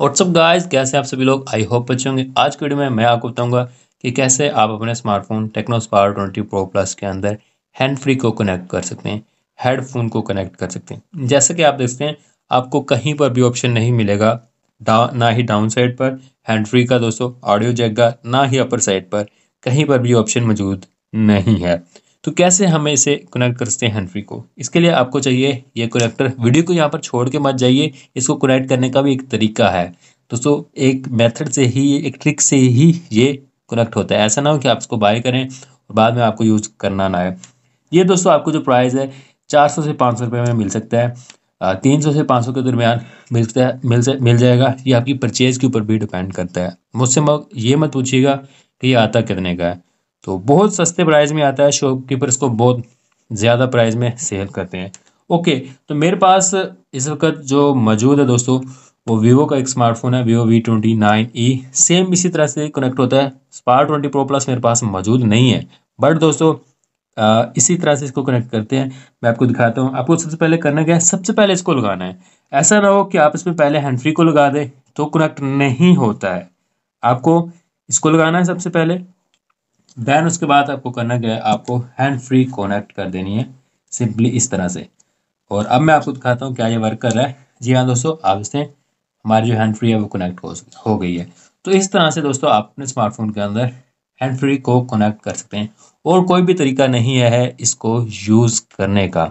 WhatsApp guys कैसे आप सभी लोग आई होप अच्छे होंगे आज की वीडियो में मैं आपको बताऊंगा कि कैसे आप अपने smartphone Tecno Spark twenty pro plus के अंदर हैंड फ्री को कनेक्ट कर सकते हैं हेडफोन को कनेक्ट कर सकते हैं जैसे कि आप देखते हैं आपको कहीं पर भी ऑप्शन नहीं मिलेगा ना ही डाउन साइड पर हैंड फ्री का दोस्तों ऑडियो जगह का ना ही अपर साइड पर कहीं पर भी ऑप्शन मौजूद नहीं है तो कैसे हमें इसे कनेक्ट सकते हैं हैंड को इसके लिए आपको चाहिए ये कनेक्टर वीडियो को यहाँ पर छोड़ के मत जाइए इसको कनेक्ट करने का भी एक तरीका है दोस्तों एक मेथड से ही एक ट्रिक से ही ये कनेक्ट होता है ऐसा ना हो कि आप इसको बाय करें और बाद में आपको यूज़ करना ना आए ये दोस्तों आपको जो प्राइस है चार सौ से पाँच सौ रुपये में मिल सकता है तीन सौ से पाँच सौ के दरमियान मिल सकता है मिल से, मिल जाएगा ये आपकी परचेज़ के ऊपर भी डिपेंड करता है मुझसे ये मत पूछिएगा कि ये आता कितने का है तो बहुत सस्ते प्राइस में आता है शॉपकीपर इसको बहुत ज़्यादा प्राइस में सेल करते हैं ओके तो मेरे पास इस वक्त जो मौजूद है दोस्तों वो वीवो का एक स्मार्टफोन है Vivo V twenty nine E same इसी तरह से कनेक्ट होता है स्पार ट्वेंटी प्रो प्लस मेरे पास मौजूद नहीं है बट दोस्तों आ, इसी तरह से इसको कनेक्ट करते हैं मैं आपको दिखाता हूँ आपको सबसे पहले करना क्या है सबसे पहले इसको लगाना है ऐसा ना हो कि आप इसमें पहले हैंड फ्री को लगा दें तो कनेक्ट नहीं होता है आपको इसको लगाना है सबसे पहले देन उसके बाद आपको करना क्या है आपको हैंड फ्री कनेक्ट कर देनी है सिंपली इस तरह से और अब मैं आपको दिखाता हूँ क्या ये वर्क कर रहा है जी हाँ दोस्तों आप इसने हमारी जो हैंड फ्री है वो कनेक्ट हो हो गई है तो इस तरह से दोस्तों आप अपने स्मार्टफोन के अंदर हैंड फ्री को कनेक्ट कर सकते हैं और कोई भी तरीका नहीं है इसको यूज़ करने का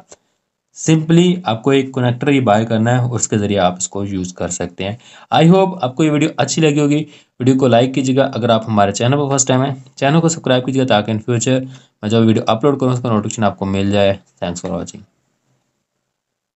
सिंपली आपको एक कनेक्टर ही बाय करना है उसके ज़रिए आप इसको यूज़ कर सकते हैं आई होप आपको ये वीडियो अच्छी लगी होगी वीडियो को लाइक कीजिएगा अगर आप हमारे चैनल पर फर्स्ट टाइम है चैनल को सब्सक्राइब कीजिएगा ताकि इन फ्यूचर मैं जब वीडियो अपलोड करूँ उसका नोटिफिकेशन आपको मिल जाए थैंक्स फॉर वॉचिंग